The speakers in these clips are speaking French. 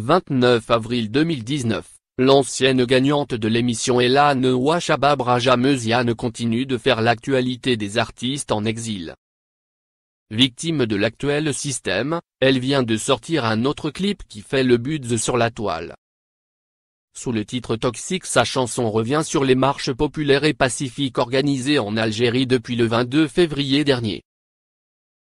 29 avril 2019, l'ancienne gagnante de l'émission Elan Ouachabab Meziane continue de faire l'actualité des artistes en exil. Victime de l'actuel système, elle vient de sortir un autre clip qui fait le buzz sur la toile. Sous le titre Toxique sa chanson revient sur les marches populaires et pacifiques organisées en Algérie depuis le 22 février dernier.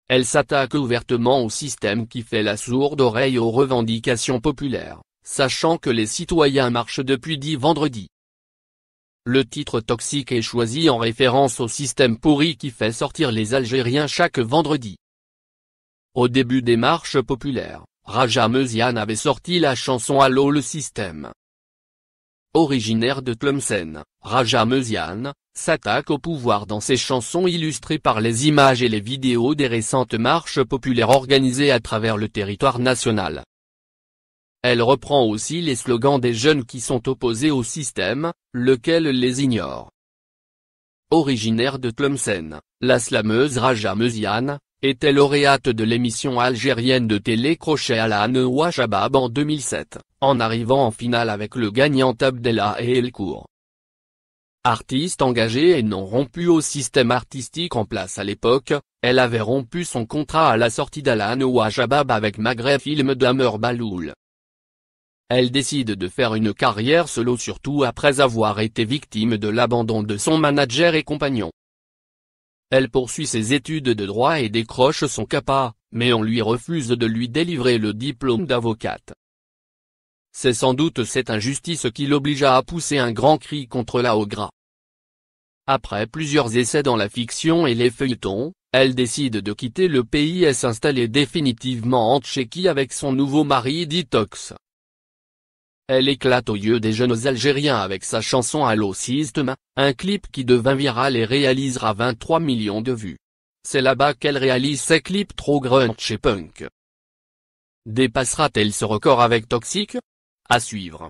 Elle s'attaque ouvertement au système qui fait la sourde oreille aux revendications populaires, sachant que les citoyens marchent depuis 10 vendredis. Le titre toxique est choisi en référence au système pourri qui fait sortir les Algériens chaque vendredi. Au début des marches populaires, Raja Meusian avait sorti la chanson Allô le système. Originaire de Tlemcen, Raja Meusian, s'attaque au pouvoir dans ses chansons illustrées par les images et les vidéos des récentes marches populaires organisées à travers le territoire national. Elle reprend aussi les slogans des jeunes qui sont opposés au système, lequel les ignore. Originaire de Tlemcen, la slameuse Raja Meziane, était lauréate de l'émission algérienne de télé Crochet à la Shabab en 2007, en arrivant en finale avec le gagnant Abdellah et Elkour. Artiste engagée et non rompue au système artistique en place à l'époque, elle avait rompu son contrat à la sortie d'Alan Ouajabab avec Maghreb Film d'Amer Baloul. Elle décide de faire une carrière solo surtout après avoir été victime de l'abandon de son manager et compagnon. Elle poursuit ses études de droit et décroche son CAPA, mais on lui refuse de lui délivrer le diplôme d'avocate. C'est sans doute cette injustice qui l'obligea à pousser un grand cri contre la Ogra. Après plusieurs essais dans la fiction et les feuilletons, elle décide de quitter le pays et s'installer définitivement en Tchéquie avec son nouveau mari Ditox. Elle éclate aux yeux des jeunes Algériens avec sa chanson Allo System, un clip qui devint viral et réalisera 23 millions de vues. C'est là-bas qu'elle réalise ses clips trop grunge et punk. Dépassera-t-elle ce record avec Toxic à suivre